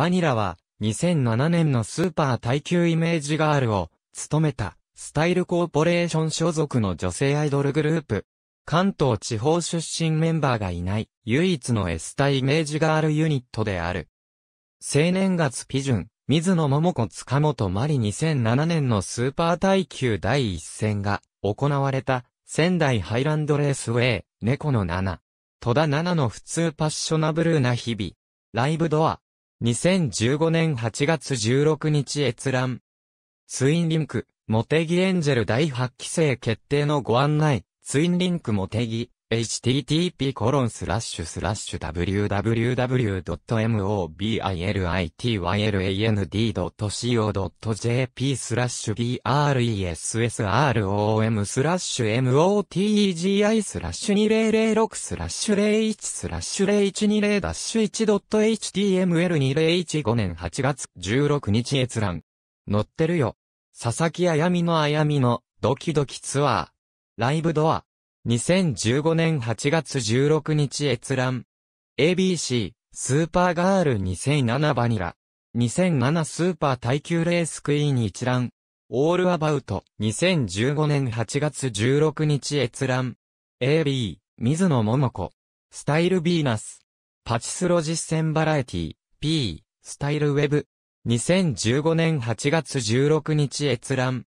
バニラは、2007年のスーパー耐久イメージガールを、務めた、スタイルコーポレーション所属の女性アイドルグループ。関東地方出身メンバーがいない、唯一のエスタイメージガールユニットである。青年月ュン、水野桃子塚本まり2007年のスーパー耐久第一戦が行われた仙台ハイランドレースウェイ、猫の7。戸田7の普通パッショナブルな日々。ライブドア、2015年8月16日閲覧。ツインリンク、モテギエンジェル第8期生決定のご案内、ツインリンクモテギ。http://www.mobilityland.co.jp スラッシュ b r e s s r o m スラッシュ motegi スラッシュ2006スラッシュ01スラッシュ0 1 2 0 1.html2015 年8月16日閲覧。載ってるよ。佐々木あやみのあやみのドキドキツアー。ライブドア。2015年8月16日閲覧。ABC、スーパーガール2007バニラ。2007スーパー耐久レースクイーン一覧。オールアバウト、2015年8月16日閲覧。AB、水野桃子。スタイルビーナス。パチスロ実践バラエティ、P、スタイルウェブ。2015年8月16日閲覧。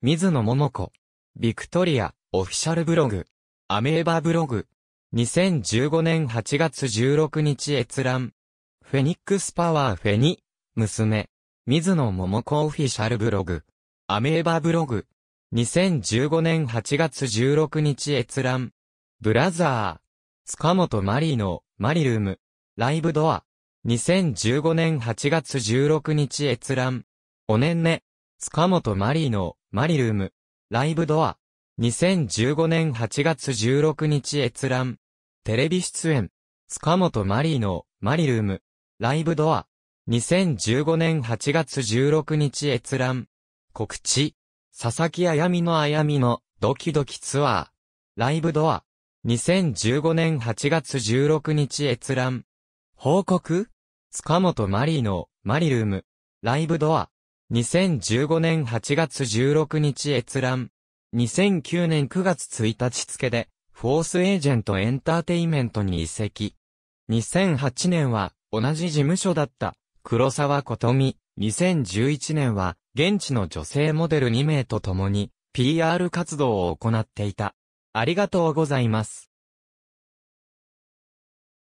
水野桃子。ビクトリア、オフィシャルブログ。アメーバブログ。2015年8月16日閲覧。フェニックスパワーフェニ、娘。水野桃子オフィシャルブログ。アメーバブログ。2015年8月16日閲覧。ブラザー。塚本マリーのマリルーム。ライブドア。2015年8月16日閲覧。おねんね。塚本マリーのマリルーム。ライブドア。2015年8月16日閲覧。テレビ出演。塚本マリーのマリルーム。ライブドア。2015年8月16日閲覧。告知。佐々木あやみのあやみのドキドキツアー。ライブドア。2015年8月16日閲覧。報告塚本マリーのマリルーム。ライブドア。2015年8月16日閲覧。2009年9月1日付で、フォースエージェントエンターテイメントに移籍。2008年は、同じ事務所だった、黒沢琴美。2011年は、現地の女性モデル2名と共に、PR 活動を行っていた。ありがとうございます。